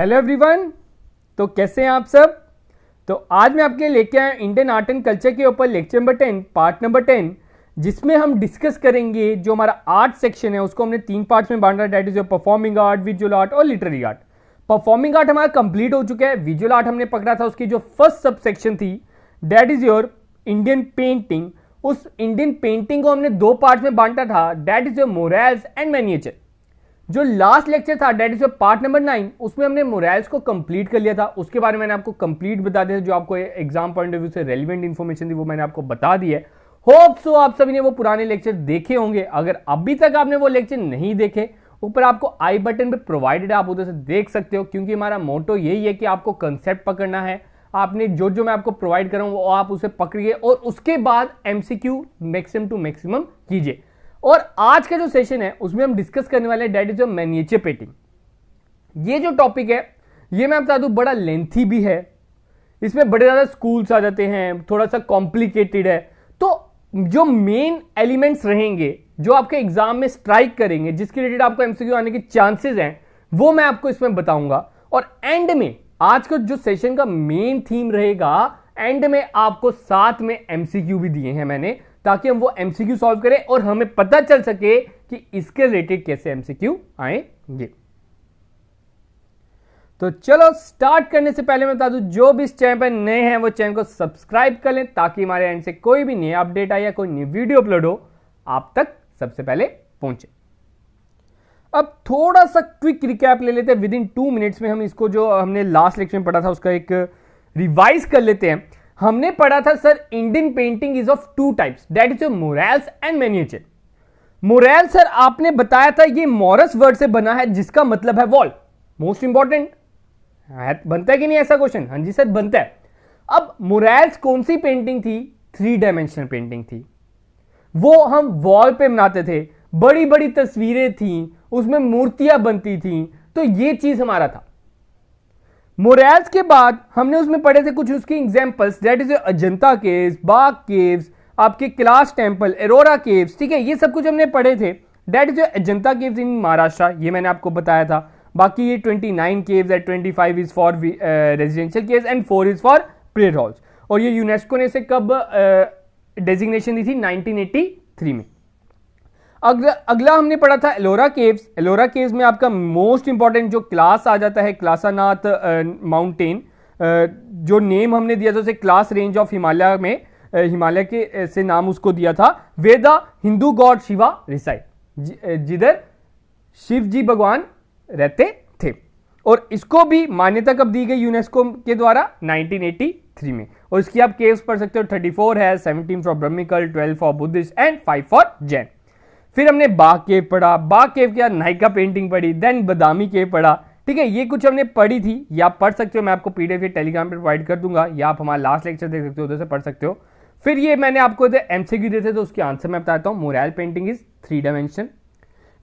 Hello everyone तो कैसे हैं आप सब तो आज मैं आपके लेके आया इंडियन आर्ट एंड कल्चर के ऊपर lecture number ten part number ten जिसमें हम डिस्कस करेंगे जो हमारा आर्ट सेक्शन है उसको हमने तीन पार्ट्स में बांटा that is your performing art visual art और लिटरेरी आर्ट परफॉर्मिंग आर्ट हमारा कंप्लीट हो चुका है विजुअल आर्ट हमने पकड़ा था उसकी जो फर्स्ट सब सेक्शन थी that is your Indian painting उस इंडियन पेंटिंग को हमने दो पार्ट में बांटा था that is your murals and miniature जो लास्ट लेक्चर था that is part number nine उसमें हमने मोरल्स को कंप्लीट कर लिया था उसके बारे में मैंने आपको कंप्लीट बता दिया जो आपको एग्जाम पॉइंट ऑफ व्यू से रेलिवेंट इन्फॉर्मेशन थी वो मैंने आपको बता दी है होप सो आप सभी ने वो पुराने लेक्चर देखे होंगे अगर अभी तक आपने वो लेक्चर नहीं देखे ऊपर आपको आई बटन पे प्रोवाइडेड आप उधर से देख सकते हो क्योंकि हमारा मोटो यही है कि आपको कंसेप्ट पकड़ना है आपने जो जो मैं आपको प्रोवाइड कर रहा हूँ वो आप उसे पकड़िए और उसके बाद एमसीक्यू मैक्सिमम टू मैक्सिमम कीजिए और आज का जो सेशन है उसमें हम डिस्कस करने वाले हैं डेट इज मैनिएचर पेटिंग ये जो टॉपिक है ये मैं बता दूँ बड़ा लेंथी भी है इसमें बड़े ज़्यादा स्कूल्स आ जाते हैं थोड़ा सा कॉम्प्लिकेटेड है तो जो मेन एलिमेंट्स रहेंगे जो आपके एग्जाम में स्ट्राइक करेंगे जिसके रिलेटेड आपको एमसीक्यू आने के चांसेस हैं वो मैं आपको इसमें बताऊंगा और एंड में आज का जो सेशन का मेन थीम रहेगा एंड में आपको साथ में एमसीक्यू भी दिए हैं मैंने ताकि हम वो एमसीक्यू सॉल्व करें और हमें पता चल सके कि इसके रिलेटेड कैसे एमसीक्यू आएंगे तो चलो स्टार्ट करने से पहले मैं बता दूं जो भी इस चैनल पर नए हैं वो चैनल को सब्सक्राइब कर लें ताकि हमारे एंड से कोई भी नया अपडेट आए या कोई न्यू वीडियो अपलोड हो आप तक सबसे पहले पहुंचे अब थोड़ा सा क्विक रिकैप ले लेते हैं विद इन टू मिनट्स में हम इसको जो हमने लास्ट लेक्चर में पढ़ा था उसका एक रिवाइज कर लेते हैं हमने पढ़ा था sir Indian painting is of two types that is murals and miniature mural sir आपने बताया था ये मॉरस वर्ड से बना है जिसका मतलब है वॉल मोस्ट इंपॉर्टेंट बनता है कि नहीं ऐसा क्वेश्चन हाँ जी सर बनता है अब मोरल्स कौन सी पेंटिंग थी थ्री डायमेंशनल पेंटिंग थी वो हम वॉल पे बनाते थे बड़ी बड़ी तस्वीरें थी उसमें मूर्तियां बनती थी तो ये चीज हमारा था मोरेल्स के बाद हमने उसमें पढ़े थे कुछ उसके examples that is Ajanta caves Bagh caves आपके क्लास टेम्पल एरोरा केव्स ठीक है ये सब कुछ हमने पढ़े थे डेट इज अजंता केव्स इन महाराष्ट्र ये मैंने आपको बताया था बाकी ये 29 caves at 25 is for residential caves and four is for prayer halls और ये यूनेस्को ने इसे कब डेजिग्नेशन uh, दी थी 1983 में अगला अगला हमने पढ़ा था एलोरा केव्स एलोरा केव्स में आपका मोस्ट इंपॉर्टेंट जो क्लास आ जाता है क्लासानाथ माउंटेन uh, uh, जो नेम हमने दिया था उसे क्लास रेंज ऑफ हिमालय में हिमालय uh, के से नाम उसको दिया था वेदा हिंदू गॉड शिवा रिसाई जिधर शिव जी भगवान रहते थे और इसको भी मान्यता कब दी गई यूनेस्को के द्वारा 1983 में और इसकी आप केव्स पढ़ सकते हो 34 है 17 for Brahmanical 12 for Buddhist and 5 for Jain फिर हमने बाघ केव पढ़ा बाघ केव क्या नायका पेंटिंग पढ़ी देन बदामी केव पढ़ा ठीक है ये कुछ हमने पढ़ी थी या पढ़ सकते हो मैं आपको पीडीएफ या टेलीग्राम पर प्रोवाइड कर दूंगा या आप हमारा लास्ट लेक्चर देख सकते हो उधर से पढ़ सकते हो फिर ये मैंने आपको एम सी क्यू थे तो उसके आंसर मैं बताता हूँ mural painting is three dimension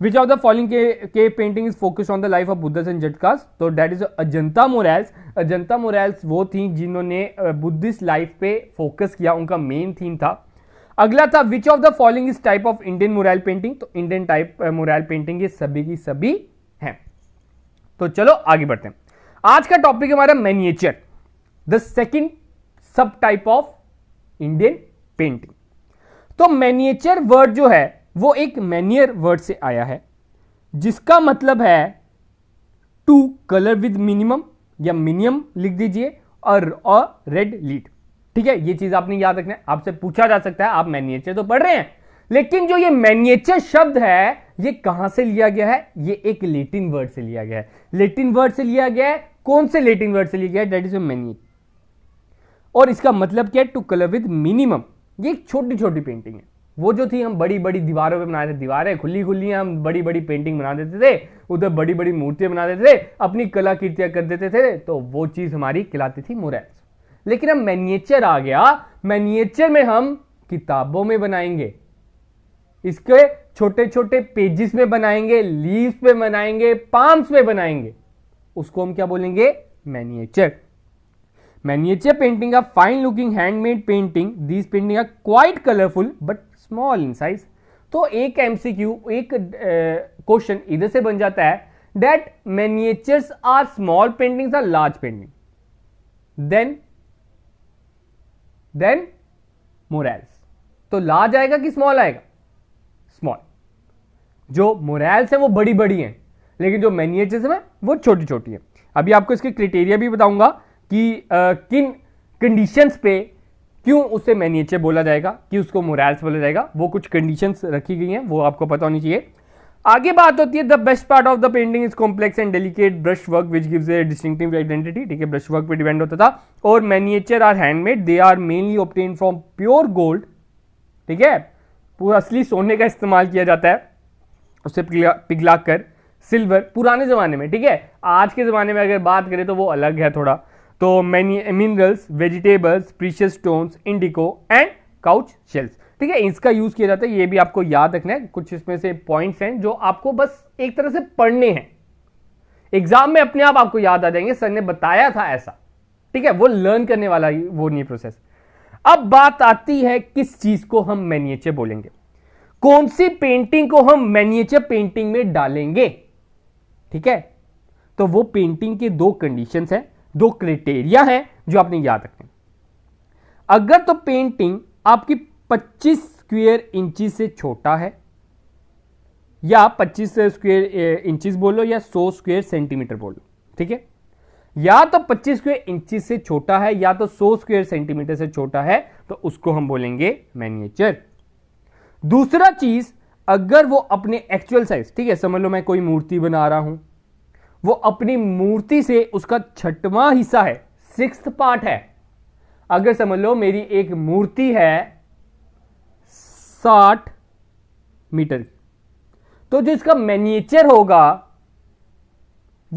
which of the following के के painting is focus on the life of Buddhas and Jatakas तो that is Ajanta murals Ajanta murals वो थी जिन्होंने बुद्धिस्ट लाइफ पे फोकस किया उनका मेन थीम था अगला था which of the following is type of Indian mural painting तो इंडियन टाइप मोरल पेंटिंग ये सभी की सभी है तो चलो आगे बढ़ते हैं आज का टॉपिक हमारा miniature the second sub type of Indian painting तो मैनिएचर वर्ड जो है वो एक मैनियर वर्ड से आया है जिसका मतलब है टू कलर विद मिनिमम या मिनिमम लिख दीजिए और रेड लीड ठीक है ये चीज आपने याद रखना है आपसे पूछा जा सकता है आप मैनिएचर तो पढ़ रहे हैं लेकिन जो ये मैनिएचर शब्द है ये कहां से लिया गया है ये एक लेटिन वर्ड से लिया गया है लेटिन वर्ड से लिया गया है कौन से लेटिन वर्ड से लिया गया है डेट इज मैनी और इसका मतलब क्या है टू कलर विद मिनिमम ये एक छोटी छोटी पेंटिंग है वो जो थी हम बड़ी बड़ी दीवारों पे बनाते थे दीवारें खुली खुली हम बड़ी बड़ी पेंटिंग बना देते थे उधर बड़ी बड़ी मूर्तियां बना देते थे अपनी कला कलाकृतियां कर देते थे तो वो चीज़ हमारी कहलाती थी मुरैल लेकिन अब मैनिएचर आ गया मैनिएचर में हम किताबों में बनाएंगे इसके छोटे छोटे पेजेस में बनाएंगे लीव्स में बनाएंगे पाम्स में बनाएंगे उसको हम क्या बोलेंगे मैनिएचर मैनिएचर पेंटिंग का fine looking handmade painting these painting are quite colourful but small in size तो एक एमसीक्यू एक क्वेश्चन इधर से बन जाता है that miniature are small paintings or large painting then then murals तो लार्ज आएगा कि स्मॉल आएगा स्मॉल जो मोरेल्स हैं वो बड़ी बड़ी हैं लेकिन जो मैनिएचर्स है वो छोटी छोटी है अभी आपको इसके क्रिटेरिया भी बताऊंगा कि आ, किन कंडीशंस पे क्यों उसे मैनिएचर बोला जाएगा कि उसको मोरेल्स बोला जाएगा वो कुछ कंडीशंस रखी गई हैं वो आपको पता होनी चाहिए आगे बात होती है the best part of the painting is complex and delicate brush work which gives a distinctive identity ठीक है ब्रश वर्क पे डिपेंड होता था और miniature are handmade they are mainly obtained from pure gold ठीक है पूरा असली सोने का इस्तेमाल किया जाता है उसे पिघला कर सिल्वर पुराने ज़माने में ठीक है आज के ज़माने में अगर बात करें तो वो अलग है थोड़ा तो many minerals vegetables precious stones indigo and conch shells ठीक है इसका यूज किया जाता है ये भी आपको याद रखना है कुछ इसमें से पॉइंट्स हैं जो आपको बस एक तरह से पढ़ने हैं एग्जाम में अपने आप आपको याद आ जाएंगे सर ने बताया था ऐसा ठीक है वो लर्न करने वाला वो नहीं प्रोसेस अब बात आती है किस चीज को हम मैनिएचर बोलेंगे कौन सी पेंटिंग को हम मैनिएचर पेंटिंग में डालेंगे ठीक है तो वो पेंटिंग के दो कंडीशन है दो क्रिटेरिया है जो आपने याद रखने अगर तो पेंटिंग आपकी 25 स्क्वेयर इंची से छोटा है या 25 स्क्वेयर इंचीस बोलो या 100 स्क्वेयर सेंटीमीटर बोलो ठीक है या तो 25 स्क्वेयर इंची से छोटा है या तो 100 स्क्वेयर सेंटीमीटर से छोटा है तो उसको हम बोलेंगे मैनिएचर दूसरा चीज अगर वो अपने एक्चुअल साइज ठीक है समझ लो मैं कोई मूर्ति बना रहा हूं वो अपनी मूर्ति से उसका छठवां हिस्सा है सिक्स पार्ट है अगर समझ लो मेरी एक मूर्ति है साठ मीटर तो जो इसका मैनिएचर होगा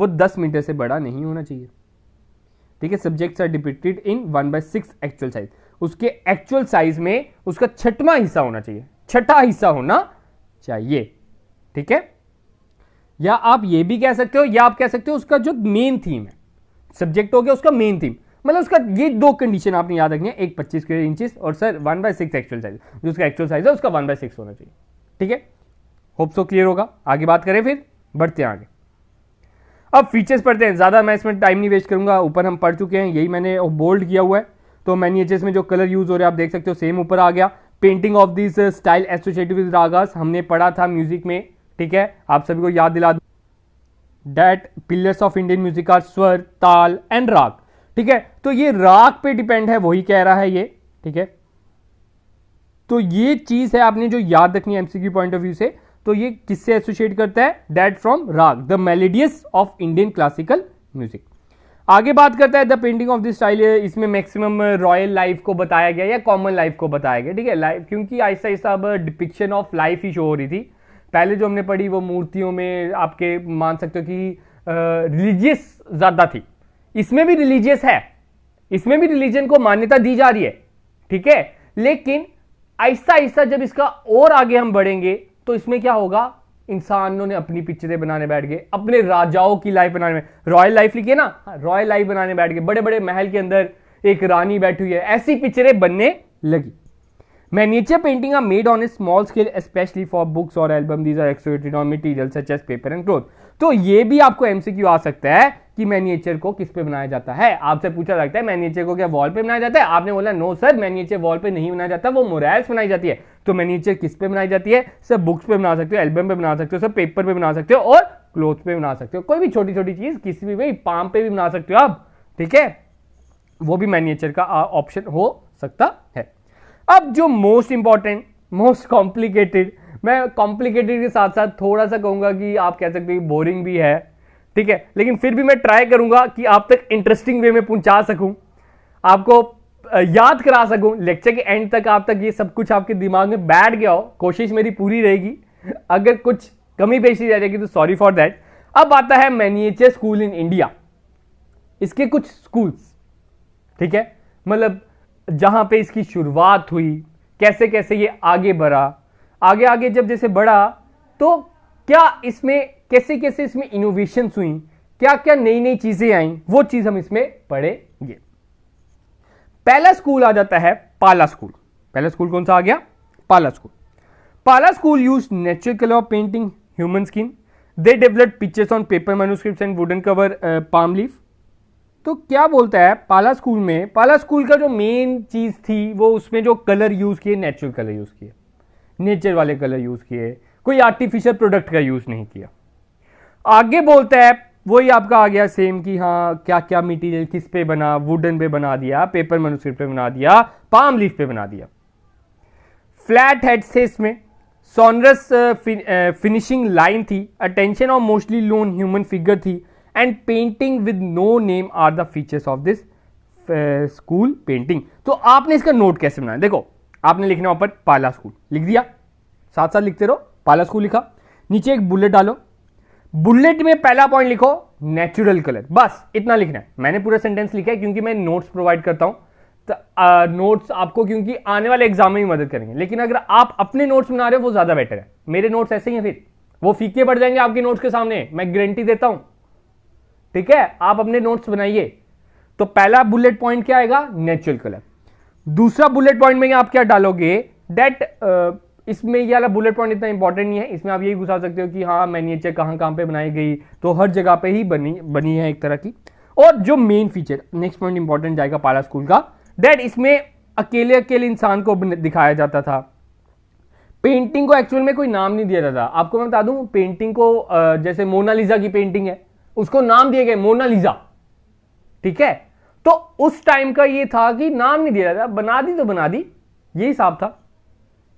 वो दस मीटर से बड़ा नहीं होना चाहिए ठीक है subjects are depicted in one by six actual size उसके एक्चुअल साइज में उसका छठवा हिस्सा होना चाहिए छठा हिस्सा होना चाहिए ठीक है या आप ये भी कह सकते हो या आप कह सकते हो उसका जो मेन थीम है सब्जेक्ट हो गया उसका मेन थीम मतलब उसका ये दो कंडीशन आपने याद रखनी है एक पच्चीस के इंचज और sir one by six actual size जो उसका एक्चुअल साइज है उसका वन बाय सिक्स होना चाहिए ठीक है होप सो क्लियर होगा आगे बात करें फिर बढ़ते हैं आगे अब फीचर्स पढ़ते हैं ज़्यादा मैं इसमें टाइम नहीं वेस्ट करूँगा ऊपर हम पढ़ चुके हैं यही मैंने बोल्ड किया हुआ है तो मैनी एचेस में जो कलर यूज़ हो रहे हैं आप देख सकते हो सेम ऊपर आ गया painting of this style associated with ragas हमने पढ़ा था म्यूजिक में ठीक है आप सभी को याद दिला दो that pillars of Indian music are swar taal and राग ठीक है तो ये राग पे डिपेंड है वही कह रहा है ये ठीक है तो ये चीज़ है आपने जो याद रखनी है एमसीक्यू पॉइंट ऑफ व्यू से तो ये किससे एसोसिएट करता है that from raga the melodious of Indian classical music आगे बात करता है the painting of this style इसमें मैक्सिमम रॉयल लाइफ को बताया गया या कॉमन लाइफ को बताया गया ठीक है लाइफ क्योंकि आहिस्ता ऐसा अब डिपिक्शन ऑफ लाइफ ही शो हो रही थी पहले जो हमने पढ़ी वो मूर्तियों में आपके मान सकते हो कि रिलीजियस ज़्यादा थी इसमें भी रिलीजियस है इसमें भी रिलीजन को मान्यता दी जा रही है ठीक है लेकिन ऐसा आहिस्ता जब इसका और आगे हम बढ़ेंगे तो इसमें क्या होगा इंसानों ने अपनी पिक्चरें बनाने बैठ गए अपने राजाओं की लाइफ बनाने में रॉयल लाइफ लिखिए ना रॉयल हाँ, लाइफ बनाने बैठ गए बड़े बड़े महल के अंदर एक रानी बैठी हुई है ऐसी पिक्चरें बनने लगी मैं नीचे painting are made on a small scale specially for books और album these are executed on material such as paper and cloth तो ये भी आपको एमसीक्यू आ सकता है कि मैनिएचर को किस पे बनाया जाता है आपसे पूछा जाता है मैनिएचर को क्या वॉल पे बनाया जाता है आपने बोला नो सर मैनिएचर वॉल पे नहीं बनाया जाता वो मोरल्स बनाई जाती है तो मैनिएचर किस पे बनाई जाती है सर बुक्स पे बना सकते हो एल्बम पे बना सकते हो सर पेपर पे बना सकते हो और क्लोथ पे बना सकते हो कोई भी छोटी छोटी चीज किसी भी भाई पाम पे भी बना सकते हो आप ठीक है वो भी मैनिएचर का ऑप्शन हो सकता है अब जो मोस्ट इंपॉर्टेंट मोस्ट कॉम्प्लिकेटेड मैं कॉम्प्लिकेटेड के साथ साथ थोड़ा सा कहूँगा कि आप कह सकते हो बोरिंग भी है ठीक है लेकिन फिर भी मैं ट्राई करूँगा कि आप तक इंटरेस्टिंग वे में पहुँचा सकूँ आपको याद करा सकूँ लेक्चर के एंड तक आप तक ये सब कुछ आपके दिमाग में बैठ गया हो कोशिश मेरी पूरी रहेगी अगर कुछ कमी पेशी रह जाएगी तो सॉरी फॉर दैट अब आता है मैनिएचर स्कूल इन इंडिया इसके कुछ स्कूल्स ठीक है मतलब जहां पे इसकी शुरुआत हुई कैसे कैसे ये आगे बढ़ा आगे आगे जब जैसे बढ़ा तो क्या इसमें कैसे कैसे इसमें इनोवेशन हुई क्या क्या नई नई चीजें आई वो चीज हम इसमें पढ़ेंगे पहला स्कूल आ जाता है पाला स्कूल पहला स्कूल कौन सा आ गया Pala school Pala school use natural colour of painting human skin they develop pictures on paper manuscript and wooden cover palm leaf तो क्या बोलता है पाला स्कूल में पाला स्कूल का जो मेन चीज़ थी वो उसमें जो कलर यूज़ किए नेचुरल कलर यूज़ किए नेचर वाले कलर यूज़ किए कोई आर्टिफिशियल प्रोडक्ट का यूज़ नहीं किया आगे बोलता है वही आपका आ गया सेम कि हाँ क्या क्या मटेरियल किस पे बना वुडन पे बना दिया पेपर मनुस्क्रिप्ट पे बना दिया पाम लीफ पे बना दिया फ्लैट हेड से इसमें सोनरस फिनिशिंग लाइन थी attention of mostly lone human figure थी and painting with no name are the features of this school painting तो आपने इसका नोट कैसे बनाया देखो आपने लिखना वहाँ पर पाला स्कूल लिख दिया साथ साथ लिखते रहो पाला स्कूल लिखा नीचे एक बुलेट डालो बुलेट में पहला पॉइंट लिखो नेचुरल कलर बस इतना लिखना है मैंने पूरा सेंटेंस लिखा है क्योंकि मैं नोट्स प्रोवाइड करता हूँ तो नोट्स आपको क्योंकि आने वाले एग्जाम में ही मदद करेंगे लेकिन अगर आप अपने नोट्स बना रहे हो वो ज़्यादा बेटर है मेरे नोट्स ऐसे ही हैं फिर वो फीके पड़ जाएंगे आपके नोट्स के सामने मैं गारंटी देता हूँ ठीक है आप अपने नोट्स बनाइए तो पहला बुलेट पॉइंट क्या आएगा नेचुरल कलर दूसरा बुलेट पॉइंट में आप क्या डालोगे डेट uh, इसमें ये वाला बुलेट पॉइंट इतना इंपॉर्टेंट नहीं है इसमें आप यही घुसा सकते हो कि हाँ मैनिएचर कहाँ कहाँ पे बनाई गई तो हर जगह पे ही बनी बनी है एक तरह की और जो main feature next point important जाएगा पाला स्कूल का डेट इसमें अकेले अकेले इंसान को दिखाया जाता था पेंटिंग को एक्चुअल में कोई नाम नहीं दिया जाता आपको मैं बता दूं पेंटिंग को uh, जैसे मोनालिजा की पेंटिंग है उसको नाम दिए गए मोनालिजा ठीक है तो उस टाइम का ये था कि नाम नहीं दिया जाता बना दी तो बना दी ये हिसाब था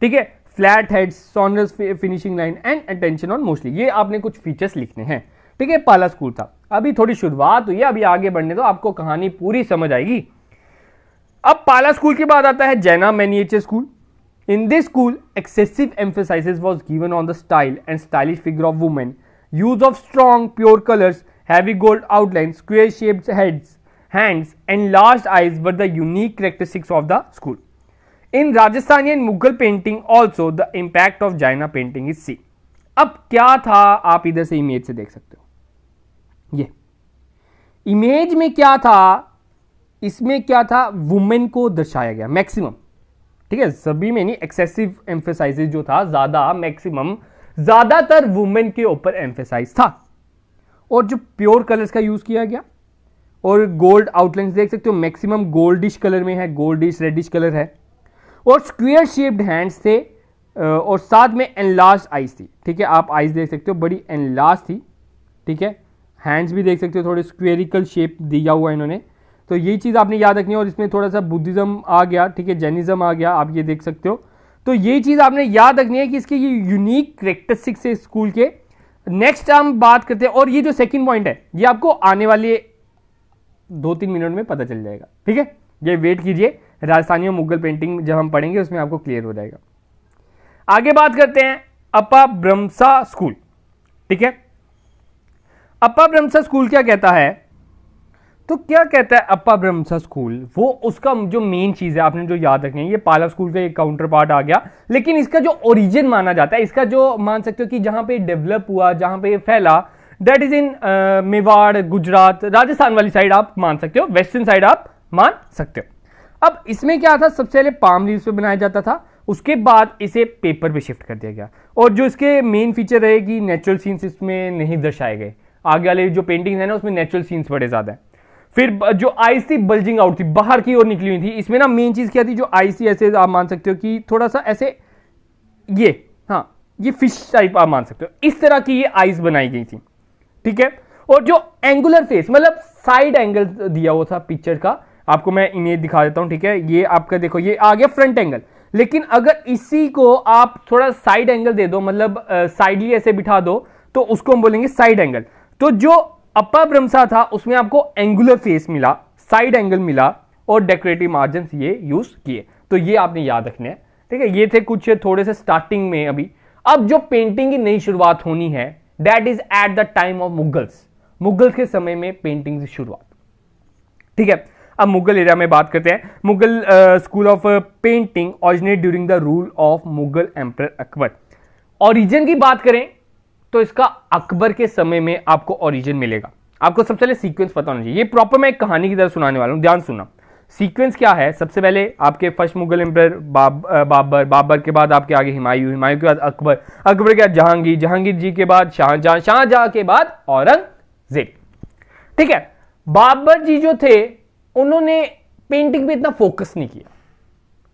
ठीक है flat head sinuous finishing line and attention on mostly ये आपने कुछ फीचर्स लिखने हैं ठीक है पाला स्कूल था अभी थोड़ी शुरुआत हुई है अभी आगे बढ़ने दो आपको कहानी पूरी समझ आएगी अब पाला स्कूल के बाद आता है Jaina miniature school in this school excessive emphasis was given on the style and stylish figure of women use of strong pure colours heavy gold outline square shaped heads hands, and large eyes were the unique characteristics of the school. In Rajasthani and Mughal painting also the impact of Jaina painting is seen. अब क्या था आप इधर से image से देख सकते हो ये इमेज में क्या था इसमें क्या था वुमेन को दर्शाया गया मैक्सिमम ठीक है सभी में नहीं एक्सेसिव एम्फेसाइज जो था ज्यादा मैक्सिमम ज्यादातर वुमेन के ऊपर एम्फेसाइज था और जो प्योर कलर्स का यूज किया गया और गोल्ड आउटलाइंस देख सकते हो मैक्सिमम गोल्डिश कलर में है गोल्डिश रेडिश कलर है और स्क्वेयर शेप्ड हैंड्स थे और साथ में एनलास्ट आइज थी ठीक है आप आइज देख सकते हो बड़ी एनलास्ट थी ठीक है हैंड्स भी देख सकते हो थोड़े स्क्वेरिकल शेप दिया हुआ इन्होंने तो ये चीज़ आपने याद रखनी है और इसमें थोड़ा सा बुद्धिज़्म आ गया ठीक है जैनिज़्म आ गया आप ये देख सकते हो तो ये चीज़ आपने याद रखनी है कि इसके ये यूनिक करेक्टरिस्टिक्स है स्कूल के नेक्स्ट हम बात करते हैं और ये जो सेकंड पॉइंट है ये आपको आने वाले दो तीन मिनट में पता चल जाएगा ठीक है ये वेट कीजिए राजस्थानी और मुगल पेंटिंग जब हम पढ़ेंगे उसमें आपको क्लियर हो जाएगा आगे बात करते हैं अपा ब्रह्मसा स्कूल ठीक है अपा ब्रह्मसा स्कूल क्या कहता है तो क्या कहता है अपा ब्रह्मसा स्कूल वो उसका जो मेन चीज़ है आपने जो याद रखनी है ये पाला स्कूल का एक काउंटर पार्ट आ गया लेकिन इसका जो ओरिजिन माना जाता है इसका जो मान सकते हो कि जहां पे डेवलप हुआ जहां पे फैला that is in Mewar Gujarat Rajasthan वाली साइड आप मान सकते हो वेस्टर्न साइड आप मान सकते हो अब इसमें क्या था सबसे पहले पाम लीव पे बनाया जाता था उसके बाद इसे पेपर पे शिफ्ट कर दिया गया और जो इसके मेन फीचर रहेगी नेचुरल सीन्स इसमें नहीं दर्शाए गए आगे वाले जो पेंटिंग्स है ना उसमें नेचुरल सीन्स बड़े ज़्यादा हैं फिर जो आइस थी बल्जिंग आउट थी बाहर की ओर निकली हुई थी इसमें ना मेन चीज़ क्या थी जो आइस थी ऐसे आप मान सकते हो कि थोड़ा सा ऐसे ये हाँ ये फिश टाइप आप मान सकते हो इस तरह की ये आइस बनाई गई थी ठीक है और जो एंगुलर फेस मतलब साइड एंगल दिया हुआ था पिक्चर का आपको मैं इमेज दिखा देता हूं ठीक है ये आपका देखो ये आ गया फ्रंट एंगल लेकिन अगर इसी को आप थोड़ा साइड एंगल दे दो मतलब साइडली ऐसे बिठा दो तो उसको हम बोलेंगे साइड एंगल तो जो अपर ब्रह्मसा था उसमें आपको एंगुलर फेस मिला साइड एंगल मिला और डेकोरेटिव मार्जिन ये यूज किए तो ये आपने याद रखने हैं ठीक है ये थे कुछ थोड़े से स्टार्टिंग में अभी अब जो पेंटिंग की नई शुरुआत होनी है that is at the time of Mughals Mughals के समय में पेंटिंग की शुरुआत ठीक है अब मुगल एरिया में बात करते हैं Mughal school of painting originate during the rule of Mughal emperor Akbar origin की बात करें तो इसका अकबर के समय में आपको ओरिजिन मिलेगा आपको सबसे पहले सीक्वेंस पता होना चाहिए ये प्रॉपर मैं एक कहानी की तरह सुनाने वाला हूं ध्यान सुना सीक्वेंस क्या है सबसे पहले आपके फर्स्ट मुगल एम्पायर बाब, बाबर बाबर के बाद आपके आगे हिमायू हिमायू के बाद अकबर अकबर के बाद जहांगीर जहांगीर जी के बाद शाहजहां शाहजहां के बाद औरंगजेब ठीक है बाबर जी जो थे उन्होंने पेंटिंग पे इतना फोकस नहीं किया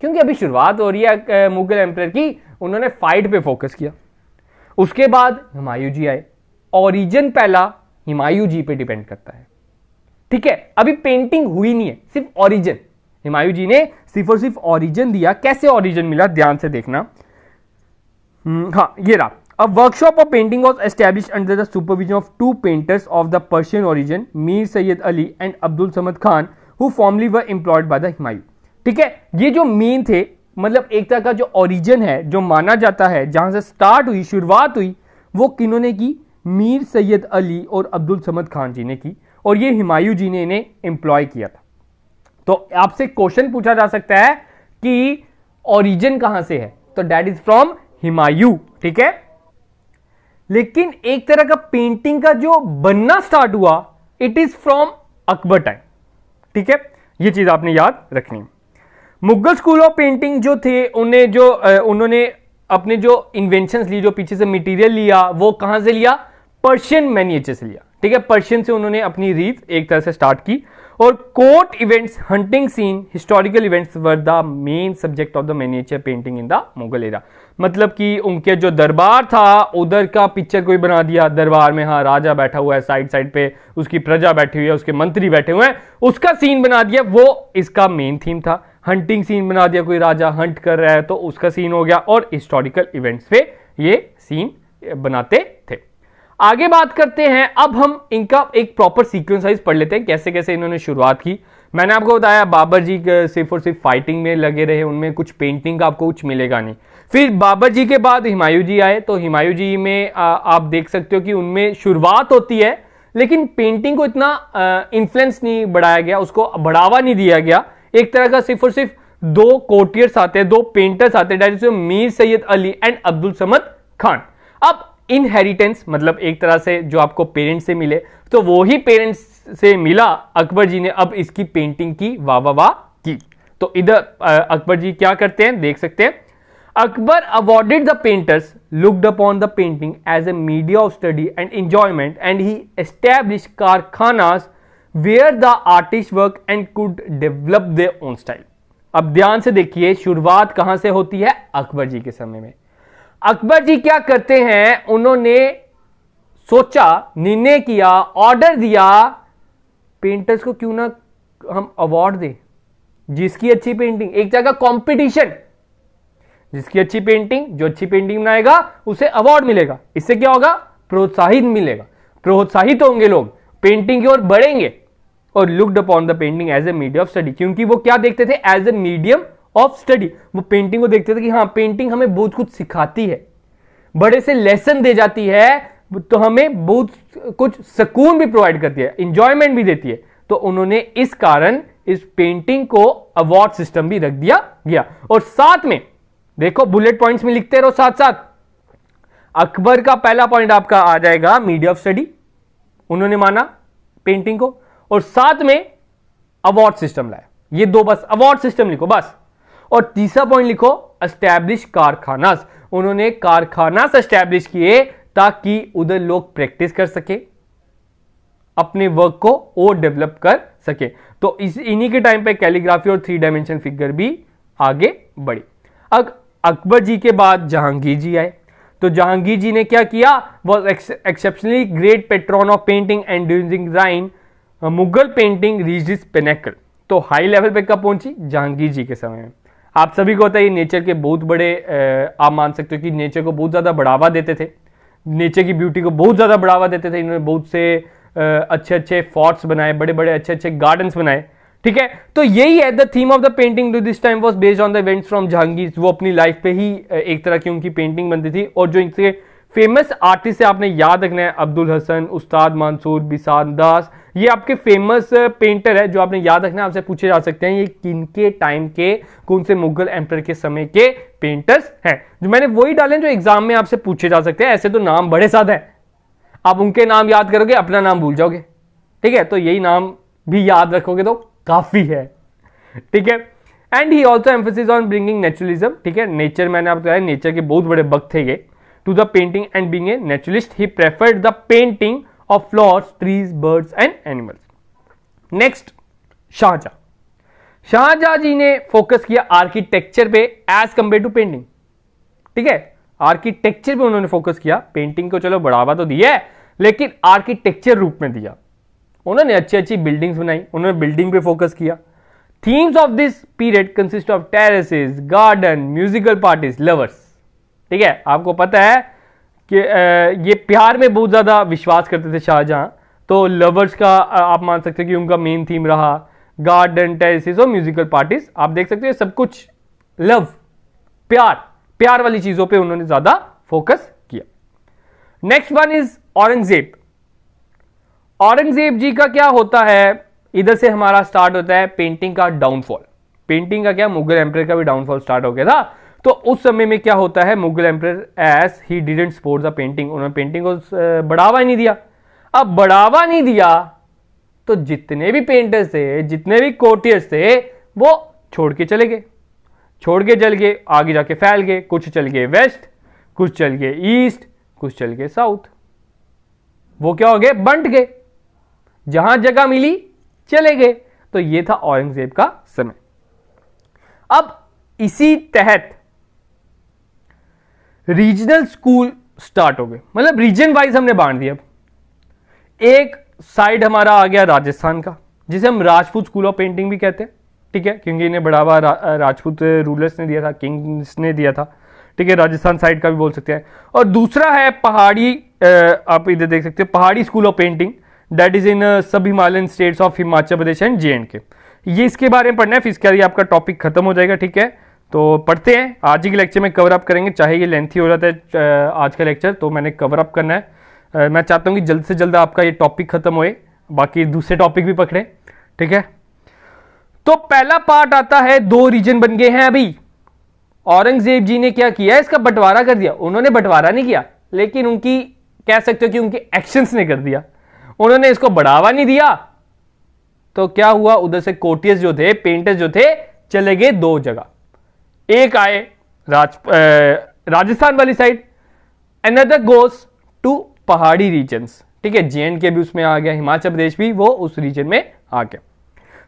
क्योंकि अभी शुरुआत हो रही है मुगल एम्पायर की उन्होंने फाइट पे फोकस किया उसके बाद हिमायू जी आए ओरिजिन पहला हिमायू जी पे डिपेंड करता है ठीक है अभी पेंटिंग हुई नहीं है सिर्फ ओरिजिन हिमायू जी ने सिर्फ और सिर्फ ओरिजिन दिया कैसे ओरिजिन मिला ध्यान से देखना हम्म, हाँ ये रहा अब workshop of painting was establish under the supervision of two painters of the Persian origin Mir Sayyid Ali and Abdul Samad Khan who formerly were employed by the Humayun ठीक है ये जो मेन थे मतलब एक तरह का जो ओरिजिन है जो माना जाता है जहां से स्टार्ट हुई शुरुआत हुई वो किन्होंने की मीर सैयद अली और अब्दुल समद खान जी ने की और ये हिमायू जी ने इन्हें एम्प्लॉय किया था तो आपसे क्वेश्चन पूछा जा सकता है कि ओरिजिन कहां से है तो डैट इज फ्रॉम हिमायू ठीक है लेकिन एक तरह का पेंटिंग का जो बनना स्टार्ट हुआ it is from Akbar time ठीक है ये चीज आपने याद रखनी मुगल स्कूल ऑफ पेंटिंग जो थे उन्हें जो उन्होंने अपने जो इन्वेंशन ली जो पीछे से मटेरियल लिया वो कहां से लिया पर्शियन मैनिएचर से लिया ठीक है पर्शियन से उन्होंने अपनी रीत एक तरह से स्टार्ट की और court events hunting scene historical events were the main subject of the miniature painting in the Mughal era मतलब कि उनके जो दरबार था उधर का पिक्चर कोई बना दिया दरबार में हाँ राजा बैठा हुआ है साइड साइड पे उसकी प्रजा बैठी हुई है उसके मंत्री बैठे हुए हैं उसका सीन बना दिया वो इसका मेन थीम था हंटिंग सीन बना दिया कोई राजा हंट कर रहा है तो उसका सीन हो गया और हिस्टोरिकल इवेंट्स पे ये सीन बनाते आगे बात करते हैं अब हम इनका एक प्रॉपर सीक्वेंस वाइज पढ़ लेते हैं कैसे कैसे इन्होंने शुरुआत की मैंने आपको बताया बाबर जी सिर्फ और सिर्फ फाइटिंग में लगे रहे उनमें कुछ पेंटिंग का आपको कुछ मिलेगा नहीं फिर बाबर जी के बाद हिमायू जी आए तो हिमायू जी में आ, आप देख सकते हो कि उनमें शुरुआत होती है लेकिन पेंटिंग को इतना इन्फ्लुएंस नहीं बढ़ाया गया उसको बढ़ावा नहीं दिया गया एक तरह का सिर्फ और सिर्फ दो कोटियर्स आते हैं दो पेंटर्स आते हैं डायरेक्ट मीर सैयद अली एंड अब्दुल समद खान अब इनहेरिटेंस मतलब एक तरह से जो आपको पेरेंट्स से मिले तो वो ही पेरेंट्स से मिला अकबर जी ने अब इसकी पेंटिंग की वाह वाह वाह की तो इधर अकबर जी क्या करते हैं देख सकते हैं Akbar awarded the painters looked upon the painting as a media of study and enjoyment and he establish karkhana where the artist work and could develop their own style अब ध्यान से देखिए शुरुआत कहां से होती है अकबर जी के समय में अकबर जी क्या करते हैं उन्होंने सोचा निर्णय किया ऑर्डर दिया पेंटर्स को क्यों ना हम अवार्ड दें जिसकी अच्छी पेंटिंग एक जगह कंपटीशन जिसकी अच्छी पेंटिंग जो अच्छी पेंटिंग बनाएगा उसे अवार्ड मिलेगा इससे क्या होगा प्रोत्साहित मिलेगा प्रोत्साहित होंगे लोग पेंटिंग की ओर बढ़ेंगे और looked upon the painting as a medium of study क्योंकि वो क्या देखते थे as a medium of study वो पेंटिंग को देखते थे कि हाँ पेंटिंग हमें बहुत कुछ सिखाती है बड़े से लेसन दे जाती है तो हमें बहुत कुछ सुकून भी प्रोवाइड करती है इंजॉयमेंट भी देती है तो उन्होंने इस कारण इस पेंटिंग को अवार्ड सिस्टम भी रख दिया गया और साथ में देखो बुलेट पॉइंट्स में लिखते रहो साथ साथ अकबर का पहला पॉइंट आपका आ जाएगा मीडिया ऑफ स्टडी उन्होंने माना पेंटिंग को और साथ में अवार्ड सिस्टम लाया ये दो बस अवार्ड सिस्टम लिखो बस और तीसरा पॉइंट लिखो एस्टैब्लिश कारखाना उन्होंने कारखाना एस्टैब्लिश किए ताकि उधर लोग प्रैक्टिस कर सके अपने वर्क को और डेवलप कर सके तो इस इन्हीं के टाइम पे कैलीग्राफी और थ्री डायमेंशन फिगर भी आगे बढ़ी अब अकबर जी के बाद जहांगीर जी आए तो जहांगीर जी ने क्या किया was exceptionally great patron of painting and design Mughal painting reach pinnacle to high level पे कब पहुंची जहांगीर जी के समय में आप सभी को होता है नेचर के बहुत बड़े आप मान सकते हो कि नेचर को बहुत ज़्यादा बढ़ावा देते थे नेचर की ब्यूटी को बहुत ज़्यादा बढ़ावा देते थे इन्होंने बहुत से अच्छे अच्छे फोर्ट्स बनाए बड़े बड़े अच्छे अच्छे गार्डन्स बनाए ठीक है तो यही है the theme of the painting to this time was based on the events from Jahangir वो अपनी लाइफ पे ही एक तरह की उनकी पेंटिंग बनती थी और जो इनके फेमस आर्टिस्ट है आपने याद रखना है अब्दुल हसन उस्ताद मानसूर बिसान दास ये आपके फेमस पेंटर है जो आपने याद रखना आपसे पूछे जा सकते हैं ये किन के टाइम के कौन से मुगल एम्पर के समय के पेंटर्स हैं जो मैंने वही डाले जो एग्जाम में आपसे पूछे जा सकते हैं ऐसे तो नाम बड़े साथ हैं आप उनके नाम याद करोगे अपना नाम भूल जाओगे ठीक है तो यही नाम भी याद रखोगे तो काफी है ठीक है and he also emphasis on bringing naturalism ठीक है नेचर मैंने आपको बताया नेचर के बहुत बड़े वक्त थे ये to the painting and being a naturalist he preferred the painting of flowers, trees, birds and animals. Next, Shahjah. Shahjahan ji ने फोकस किया आर्किटेक्चर पे एज कंपेयर टू पेंटिंग ठीक है आर्किटेक्चर पे उन्होंने फोकस किया पेंटिंग को चलो बढ़ावा तो दिया है लेकिन आर्किटेक्चर रूप में दिया उन्होंने अच्छी अच्छी बिल्डिंग्स बनाई उन्होंने बिल्डिंग पे फोकस किया themes of this period consist of terraces garden musical parties lovers ठीक है आपको पता है कि ये प्यार में बहुत ज़्यादा विश्वास करते थे शाहजहाँ तो लवर्स का आप मान सकते हो कि उनका मेन थीम रहा गार्डन टेरिस और म्यूजिकल पार्टीज आप देख सकते हो सब कुछ लव प्यार प्यार वाली चीज़ों पे उन्होंने ज़्यादा फोकस किया next one is Aurangzeb Aurangzeb ji का क्या होता है इधर से हमारा स्टार्ट होता है पेंटिंग का डाउनफॉल पेंटिंग का क्या मुगल एम्पायर का भी डाउनफॉल स्टार्ट हो गया था तो उस समय में क्या होता है Mughal emperor as he didn't support the painting उन्होंने पेंटिंग को बढ़ावा ही नहीं दिया अब बढ़ावा नहीं दिया तो जितने भी पेंटर्स थे जितने भी कोटियर्स थे वो छोड़ के चले गए छोड़ के चल गए आगे जाके फैल गए कुछ चल गए वेस्ट कुछ चल गए ईस्ट कुछ चल गए साउथ वो क्या हो गए बंट गए जहां जगह मिली चले गए तो ये था औरंगजेब का समय अब इसी तहत रीजनल स्कूल स्टार्ट हो गए मतलब रीजन वाइज हमने बांट दिया अब एक साइड हमारा आ गया राजस्थान का जिसे हम राजपूत स्कूल ऑफ पेंटिंग भी कहते हैं ठीक है क्योंकि इन्हें बढ़ावा रा, राजपूत रूलर्स ने दिया था किंग्स ने दिया था ठीक है राजस्थान साइड का भी बोल सकते हैं और दूसरा है पहाड़ी आप इधर देख सकते हो Pahari school of painting that is in sub Himalayan states of Himachal Pradesh and J and K ये इसके बारे में पढ़ना है फिर इसके आपका टॉपिक खत्म हो जाएगा ठीक है तो पढ़ते हैं आज ही के लेक्चर में कवर अप करेंगे चाहे ये लेंथी हो जाता है आज का लेक्चर तो मैंने कवर अप करना है मैं चाहता हूँ कि जल्द से जल्द आपका ये टॉपिक ख़त्म होए बाकी दूसरे टॉपिक भी पकड़ें ठीक है तो पहला पार्ट आता है दो रीजन बन गए हैं अभी औरंगजेब जी ने क्या किया इसका बंटवारा कर दिया उन्होंने बंटवारा नहीं किया लेकिन उनकी कह सकते हो कि उनके एक्शंस ने कर दिया उन्होंने इसको बढ़ावा नहीं दिया तो क्या हुआ उधर से कोटियस जो थे पेंटर्स जो थे चले गए दो जगह एक आए राज राजस्थान वाली side another goes to Pahari regions ठीक है जे के भी उसमें आ गया हिमाचल प्रदेश भी वो उस रीजन में आ गया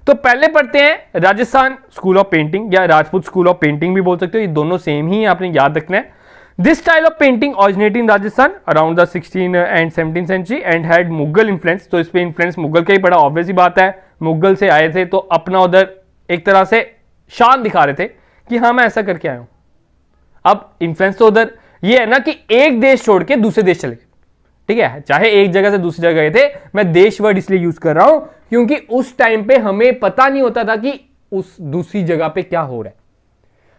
तो पहले पढ़ते हैं राजस्थान स्कूल ऑफ पेंटिंग या राजपूत स्कूल ऑफ पेंटिंग भी बोल सकते हो ये दोनों सेम ही आपने याद रखना है this style of painting originate in Rajasthan around the sixteen and seventeen century and had Mughal influence तो इस पर इन्फ्लुएंस मुगल का ही बड़ा ऑब्वियस ही बात है मुगल से आए थे तो अपना उधर एक तरह से शान दिखा रहे थे कि हाँ मैं ऐसा करके आया हूं अब इन्फ्लुएंस तो उधर ये है ना कि एक देश छोड़ के दूसरे देश चले गए ठीक है चाहे एक जगह से दूसरी जगह गए थे मैं देश वर्ड इसलिए यूज कर रहा हूं क्योंकि उस टाइम पे हमें पता नहीं होता था कि उस दूसरी जगह पे क्या हो रहा है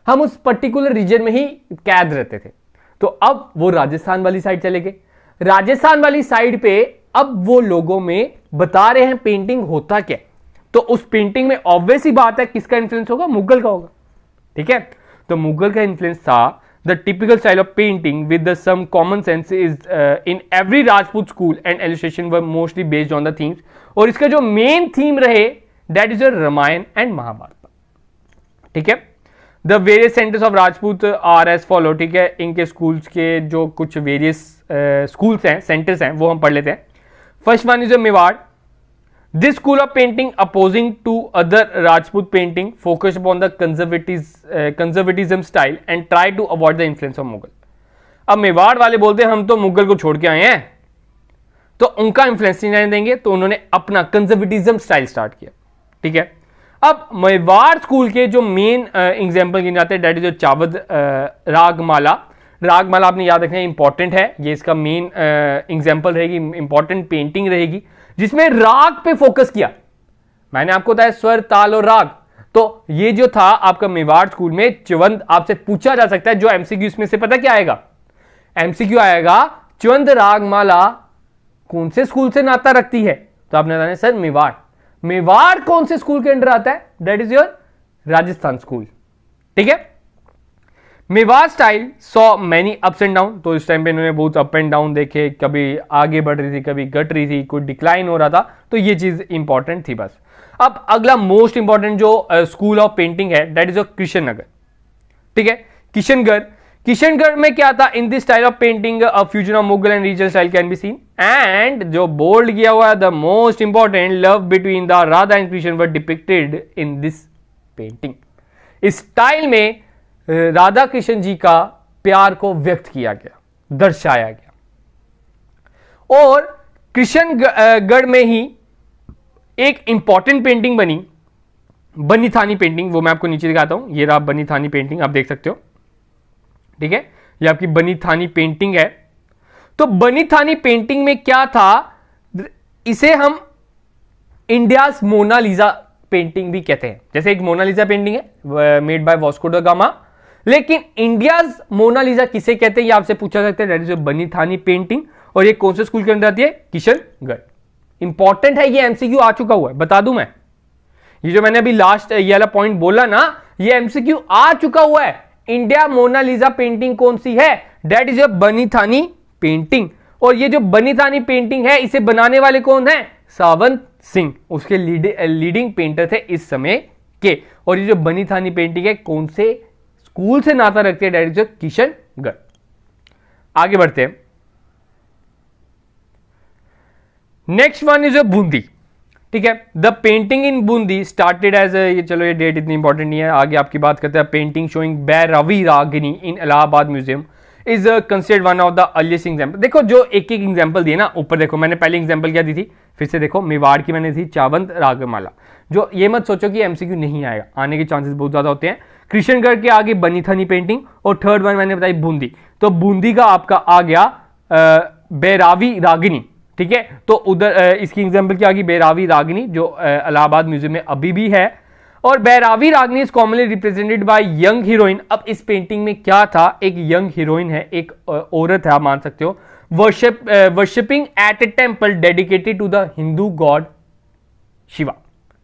हम उस पर्टिकुलर रीजन में ही कैद रहते थे तो अब वो राजस्थान वाली साइड चले गए राजस्थान वाली साइड पे अब वो लोगों में बता रहे हैं पेंटिंग होता क्या तो उस पेंटिंग में ऑब्वियस ही बात है किसका इन्फ्लुएंस होगा मुगल का होगा ठीक है तो मुगल का इन्फ्लुएंस था the typical style of painting with the some common sense is in every Rajput school and illustration were mostly based on the themes और इसका जो मेन थीम रहे that is Ramayana and Mahabharata ठीक है the various centres of Rajput are as follow ठीक है इनके schools के जो कुछ वेरियस स्कूल्स uh, हैं सेंटर्स हैं वो हम पढ़ लेते हैं first one is Mewar this school of painting opposing to other Rajput painting focus upon the conservatism conservatism style and try to avoid the influence of Mughal अब मेवाड़ वाले बोलते हैं हम तो मुगल को छोड़ के आए हैं तो उनका इंफ्लुएंस नहीं रहने देंगे तो उन्होंने अपना कंजर्वेटिज्म स्टाइल स्टार्ट किया ठीक है अब मेवाड़ स्कूल के जो मेन एग्जाम्पल uh, गिन जाते हैं डेट इज चावद uh, राग माला रागमाला आपने याद रखना इंपॉर्टेंट है ये इसका मेन एग्जाम्पल रहेगी इंपॉर्टेंट पेंटिंग रहेगी जिसमें राग पे फोकस किया मैंने आपको बताया स्वर ताल और राग तो ये जो था आपका मेवाड़ स्कूल में च्वंत आपसे पूछा जा सकता है जो एमसीक्यू इसमें से पता क्या आएगा एमसीक्यू आएगा च्वंत रागमाला कौन से स्कूल से नाता रखती है तो आपने बताया सर मेवाड़ मेवाड़ कौन से स्कूल के अंडर आता है that is your Rajasthan school ठीक है Mewar style saw many ups and down तो इस टाइम पे इन्होंने बहुत अप एंड डाउन देखे कभी आगे बढ़ रही थी कभी घट रही थी कोई डिक्लाइन हो रहा था तो ये चीज इंपॉर्टेंट थी बस अब अगला मोस्ट इंपॉर्टेंट जो स्कूल ऑफ पेंटिंग है that is a Kishan Nagar ठीक है किशनगढ़ किशनगढ़ में क्या था in this style of painting fusion of Mughal and region style can be seen and जो बोल्ड किया हुआ है the most important love between the Radha and Krishna were depicted in this painting इस स्टाइल में राधा कृष्ण जी का प्यार को व्यक्त किया गया दर्शाया गया और कृष्णगढ़ में ही एक इंपॉर्टेंट पेंटिंग बनी बनी थानी पेंटिंग वो मैं आपको नीचे दिखाता हूं ये रहा बनी थानी पेंटिंग आप देख सकते हो ठीक है ये आपकी बनी थानी पेंटिंग है तो बनी थानी पेंटिंग में क्या था इसे हम इंडियाज मोनालिजा पेंटिंग भी कहते हैं जैसे एक मोनालिजा पेंटिंग है मेड बाय वॉस्को ड लेकिन इंडियाज मोनालिजा किसे कहते हैं ये आपसे पूछा सकते हैं दैट इज बनी थानी पेंटिंग और ये कौन से स्कूल के अंदर आती है किशनगढ़ इंपॉर्टेंट है ये एमसीक्यू आ चुका हुआ है बता दू मैं ये जो मैंने अभी लास्ट ये वाला पॉइंट बोला ना ये एमसीक्यू आ चुका हुआ है इंडिया मोनालिजा पेंटिंग कौन सी है दैट इज बनी थानी पेंटिंग और ये जो बनी थानी पेंटिंग है इसे बनाने वाले कौन है सावंत सिंह उसके लीडिंग पेंटर थे इस समय के और ये जो बनी थानी पेंटिंग है कौन से स्कूल से नाता रखती है डायरेक्टर किशनगढ़ आगे बढ़ते हैं next one is a Bundi ठीक है the painting in Bundi started as ये चलो ये डेट इतनी इंपॉर्टेंट नहीं है आगे आपकी बात करते हैं painting showing Ravi Ragini in Allahabad museum is considered one of the earliest example देखो जो एक एक एग्जाम्पल दिए ना ऊपर देखो मैंने पहले एग्जाम्पल क्या दी थी फिर से देखो मेवाड़ की मैंने थी चावंत रागमाला जो ये मत सोचो कि एमसीक्यू नहीं आएगा आने के चांसेस बहुत ज़्यादा होते हैं कृष्णगढ़ के आगे बनीथनी पेंटिंग और थर्ड वन मैंने बताई बूंदी तो बूंदी का आपका आ गया आ, बैरावी रागिनी ठीक है तो उधर इसकी एग्जाम्पल क्या गई बैरावी रागिनी जो इलाहाबाद म्यूजियम में अभी भी है और Bhairavi Ragini is commonly represented by young heroine अब इस पेंटिंग में क्या था एक यंग हीरोइन है एक औरत है आप मान सकते हो worship worshipping at a temple dedicated to the Hindu god Shiva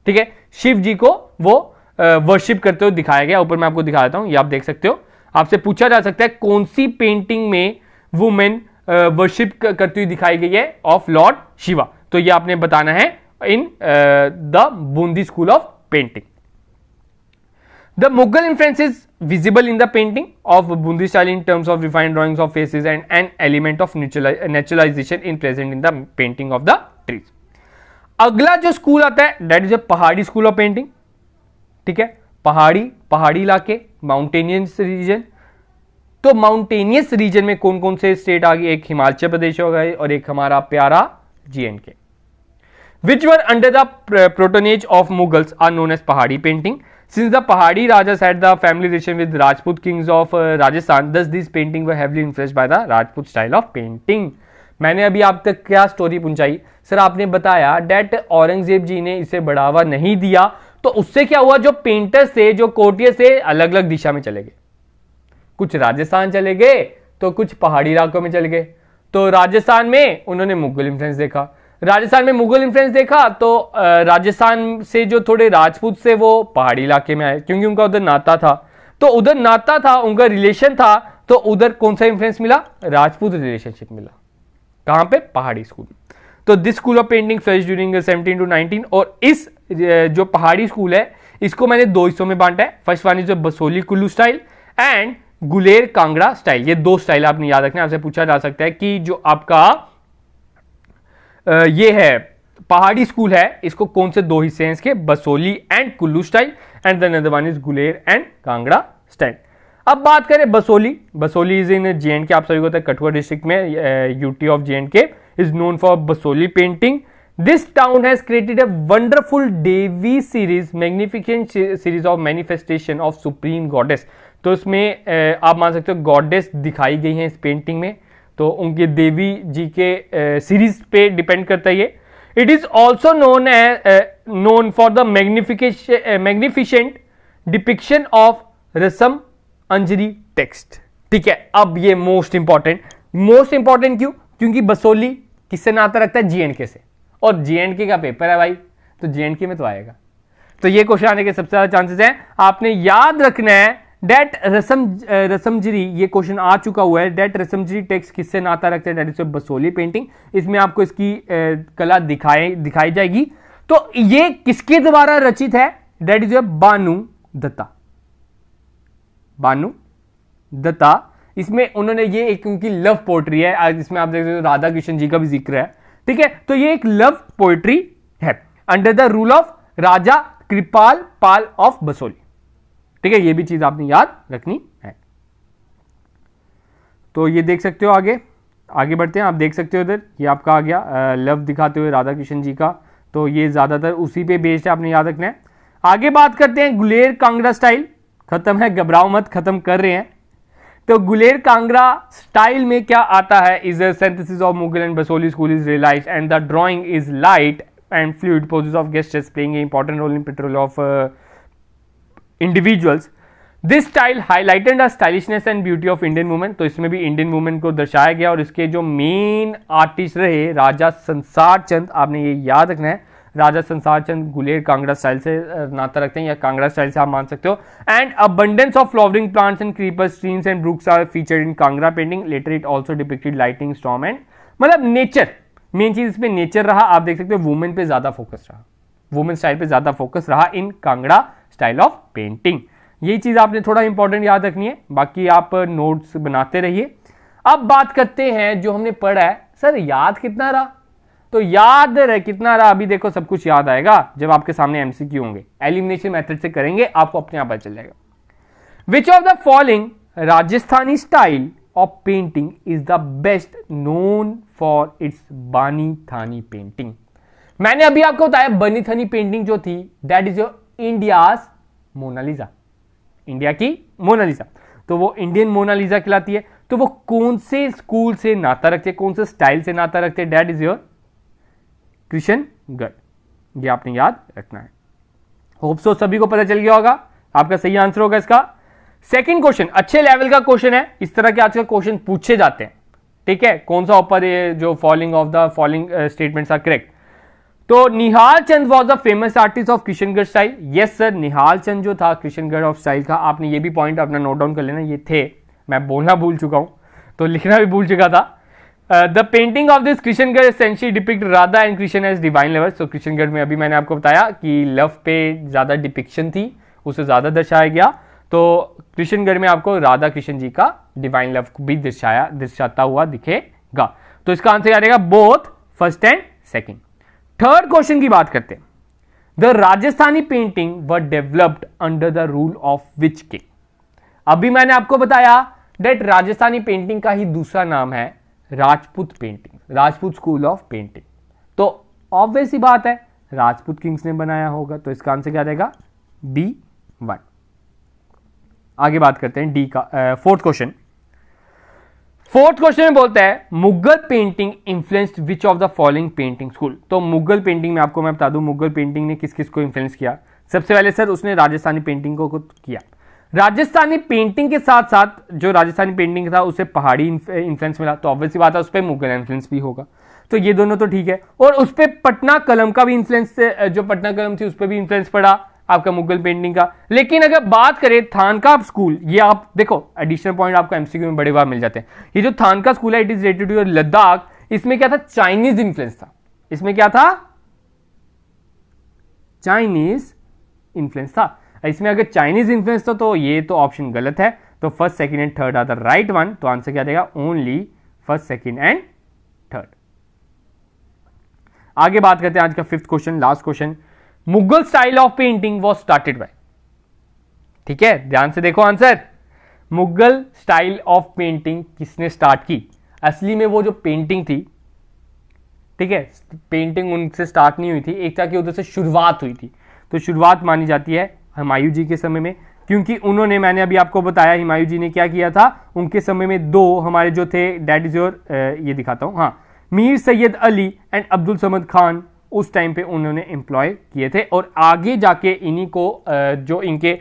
ठीक है शिव जी को वो वर्शिप करते हुए दिखाया गया ऊपर मैं आपको दिखा देता हूं ये आप देख सकते हो आपसे पूछा जा सकता है कौन सी पेंटिंग में वुमेन वर्शिप करती हुई दिखाई गई है ऑफ लॉर्ड शिवा तो ये आपने बताना है in the Bundi school of painting the Mughal influence is visible in the painting of Bundi style in terms of refined drawings of faces and an element of naturalization in present in the painting of the trees अगला जो school आता है that is अ पहाड़ी school of painting ठीक है पहाड़ी पहाड़ी इलाके माउंटेनियस रीजन तो माउंटेनियस रीजन में कौन कौन से स्टेट आ गए एक हिमाचल प्रदेश हो गए और एक हमारा प्यारा GNK which were under the patronage of Mughals are known as Pahari painting since the Pahari raja set the family relation with Rajput kings of Rajasthan thus this painting heavily influence by the Rajput style of painting मैंने अभी आप तक क्या स्टोरी पहुंचाई sir आपने बताया date Aurangzeb जी ने इसे बढ़ावा नहीं दिया तो उससे क्या हुआ जो पेंटर से जो कोटियर से अलग अलग दिशा में चले गए कुछ राजस्थान चले गए तो कुछ पहाड़ी इलाकों में चले गए तो राजस्थान में उन्होंने मुगल इन्फ्लुएंस देखा राजस्थान में मुगल इन्फ्लुएंस देखा तो राजस्थान से जो थोड़े राजपूत से वो पहाड़ी इलाके में आए क्योंकि उनका उधर नाता था तो उधर नाता था उनका रिलेशन था तो उधर कौन सा इन्फ्लुएंस मिला राजपूत रिलेशनशिप मिला कहां पे पहाड़ी स्कूल तो this school of painting flourish during seventeen to nineteen और इस जो पहाड़ी स्कूल है इसको मैंने दो हिस्सों में बांटा है first one is Basohli Kullu style and Guler Kangra style ये दो स्टाइल आपने याद रखना आपसे पूछा जा सकता है कि जो आपका ये है पहाड़ी स्कूल है इसको कौन से दो हिस्से हैं इसके Basohli and Kullu style and the other is Guler and Kangra style अब बात करें Basohli Basohli is in J and K आप सभी को कठुआ डिस्ट्रिक्ट में UT of J and K is known for Basohli painting this town has created a wonderful Devi series magnificent series of manifestation of supreme goddess तो इसमें आप मान सकते हो गॉडेस दिखाई गई हैं इस पेंटिंग में तो उनके देवी जी के सीरीज पे डिपेंड करता है ये it is also known known for the magnification magnificent depiction of Rasamanjari text ठीक है अब ये मोस्ट इंपॉर्टेंट मोस्ट इंपॉर्टेंट क्यों क्योंकि बसोली किससे नाता रखता है जीएनके से और के का पेपर है भाई तो के में तो आएगा तो ये क्वेश्चन आने के सबसे ज़्यादा चांसेस हैं आपने याद रखना है डेट रसम रसमजरी ये क्वेश्चन आ चुका हुआ है डेट रसमजरी टेक्स किससे नाता रखते हैं डेट इज बसोली पेंटिंग इसमें आपको इसकी कला दिखाए दिखाई जाएगी तो ये किसके द्वारा रचित है डेट इज बानु दत्ता बानु दत्ता इसमें उन्होंने ये एक उनकी लव पोट्री है इसमें आप देख सकते हो राधा कृष्ण जी का भी जिक्र है ठीक है तो ये एक लव पोएट्री है under the rule of Raja Kripal Pal of Basohli ठीक है ये भी चीज आपने याद रखनी है तो ये देख सकते हो आगे आगे बढ़ते हैं आप देख सकते हो इधर ये आपका आ गया लव दिखाते हुए राधा कृष्ण जी का तो ये ज़्यादातर उसी पे बेस्ड है आपने याद रखना है आगे बात करते हैं गुलेर कांगड़ा स्टाइल खत्म है घबराओ मत खत्म कर रहे हैं तो गुलेर कांगरा स्टाइल में क्या आता है is synthesis of Mughal and Basohli school is realize and the drawing is light and fluid poses of गेस्ट playing important role in portrayal of individuals this style highlighted the stylishness and beauty of Indian women तो इसमें भी Indian women को दर्शाया गया और इसके जो मेन आर्टिस्ट रहे राजा संसार चंद आपने ये याद रखना है राजा संसार चंद गुलेर कांगड़ा स्टाइल से नाता रखते हैं या कांगड़ा स्टाइल से आप मान सकते हो and abundance of flowering plants and creeper streams and brooks are feature in Kangra painting later it also depicted lightning storm and मतलब नेचर मेन चीज इसमें नेचर रहा आप देख सकते हो वुमेन पे ज्यादा फोकस रहा वुमेन स्टाइल पे ज्यादा फोकस रहा in Kangra style of painting यही चीज आपने थोड़ा इंपॉर्टेंट याद रखनी है बाकी आप नोट्स बनाते रहिए अब बात करते हैं जो हमने पढ़ा है सर याद कितना रहा तो याद रहे कितना रहा अभी देखो सब कुछ याद आएगा जब आपके सामने एमसीक्यू होंगे एलिमिनेशन मेथड से करेंगे आपको अपने आप चल जाएगा which of the following Rajasthani style of painting is the best known for its Bani Thani painting मैंने अभी आपको बताया बनी थानी पेंटिंग जो थी that is your India Mona Lisa India की मोनालिजा तो वो इंडियन मोनालिजा खिलाती है तो वो कौन से स्कूल से नाता रखते कौन से स्टाइल से नाता रखते डेट इज योर किशनगढ़ ये आपने याद रखना है होप सो सभी को पता चल गया होगा आपका सही आंसर होगा इसका सेकंड क्वेश्चन अच्छे लेवल का क्वेश्चन है इस तरह के आजकल क्वेश्चन पूछे जाते हैं ठीक है कौन सा ऊपर ये जो following of the following statements are correct तो Nihal Chand was the famous artist of Kishangarh style yes sir Nihal Chand जो था किशनगढ़ ऑफ स्टाइल का आपने ये भी पॉइंट अपना नोट डाउन कर लेना ये थे मैं बोलना भूल चुका हूं तो लिखना भी भूल चुका था the painting of this Krishnagarh essentially depict Radha and Krishna as divine lovers so Krishnagarh में अभी मैंने आपको बताया कि लव पे ज़्यादा डिपिक्शन थी उसे ज़्यादा दर्शाया गया तो कृष्णगढ़ में आपको राधा कृष्ण जी का डिवाइन लव भी दर्शाया दर्शाता हुआ दिखेगा तो इसका आंसर क्या रहेगा both first and second third question की बात करते the Rajasthani painting were developed under the rule of which king अभी मैंने आपको बताया डेट राजस्थानी पेंटिंग का ही दूसरा नाम है Rajput painting Rajput school of painting तो ऑब्वियस ही बात है राजपूत किंग्स ने बनाया होगा तो इसका आंसर क्या रहेगा डी वन आगे बात करते हैं डी का फोर्थ क्वेश्चन फोर्थ क्वेश्चन में बोलता है Mughal painting influenced which of the following painting school तो मुगल पेंटिंग में आपको मैं बता दूं मुगल पेंटिंग ने किस किस को इन्फ्लुएंस किया सबसे पहले सर उसने राजस्थानी पेंटिंग को किया राजस्थानी पेंटिंग के साथ साथ जो राजस्थानी पेंटिंग था उसे पहाड़ी इन्फ्लुएंस मिला तो ऑब्वियसली बात है उस पर मुगल इन्फ्लुएंस भी होगा तो ये दोनों तो ठीक है और उस पर पटना कलम का भी इन्फ्लुएंस जो पटना कलम थी उस पर भी इन्फ्लुएंस पड़ा आपका मुगल पेंटिंग का लेकिन अगर बात करें थानका स्कूल ये आप देखो एडिशनल पॉइंट आपको एमसीक्यू में बड़े बार मिल जाते हैं ये जो थानका स्कूल है it is related to Ladakh इसमें क्या था चाइनीज इन्फ्लुएंस था इसमें क्या था चाइनीज इन्फ्लुएंस था इसमें अगर चाइनीज इन्फ्लुएंस था तो ये तो ऑप्शन गलत है तो first second and third are the right one तो आंसर क्या देगा only first second and third आगे बात करते हैं आज का fifth question last question Mughal style of painting was started by ठीक है ध्यान से देखो answer Mughal style of painting किसने स्टार्ट की असली में वो जो पेंटिंग थी ठीक है पेंटिंग उनसे स्टार्ट नहीं हुई थी एक था कि उधर से शुरुआत हुई थी तो शुरुआत मानी जाती है हमायूं जी के समय में क्योंकि उन्होंने मैंने अभी आपको बताया हिमायू जी ने क्या किया था उनके समय में दो हमारे जो थे डैट इज योर ये दिखाता हूँ हाँ मीर सैयद अली एंड अब्दुल समद खान उस टाइम पे उन्होंने एम्प्लॉय किए थे और आगे जाके इन्हीं को जो इनके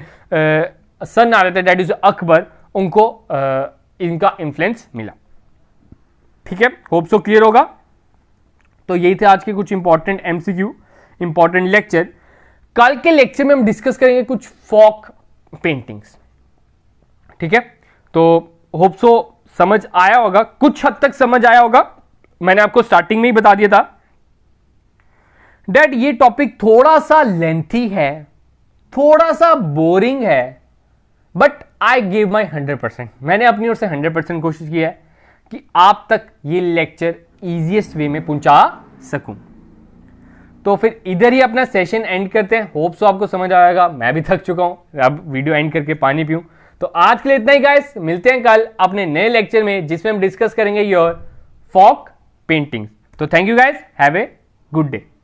सन आ रहे थे डैट इज अकबर उनको इनका इन्फ्लुएंस मिला ठीक है होप सो क्लियर होगा तो यही थे आज के कुछ इंपॉर्टेंट एमसीक्यू इंपॉर्टेंट लेक्चर कल के लेक्चर में हम डिस्कस करेंगे कुछ फॉक पेंटिंग्स ठीक है तो होप सो समझ आया होगा कुछ हद तक समझ आया होगा मैंने आपको स्टार्टिंग में ही बता दिया था डैट ये टॉपिक थोड़ा सा लेंथी है थोड़ा सा बोरिंग है but I give my hundred percent मैंने अपनी ओर से हंड्रेड परसेंट कोशिश की है कि आप तक ये लेक्चर ईजिएस्ट वे में पहुंचा सकूं तो फिर इधर ही अपना सेशन एंड करते हैं होप्स तो आपको समझ आएगा मैं भी थक चुका हूँ अब वीडियो एंड करके पानी पीऊँ तो आज के लिए इतना ही गाइस मिलते हैं कल अपने नए लेक्चर में जिसमें हम डिस्कस करेंगे योर फॉक पेंटिंग्स तो thank you guys have a good day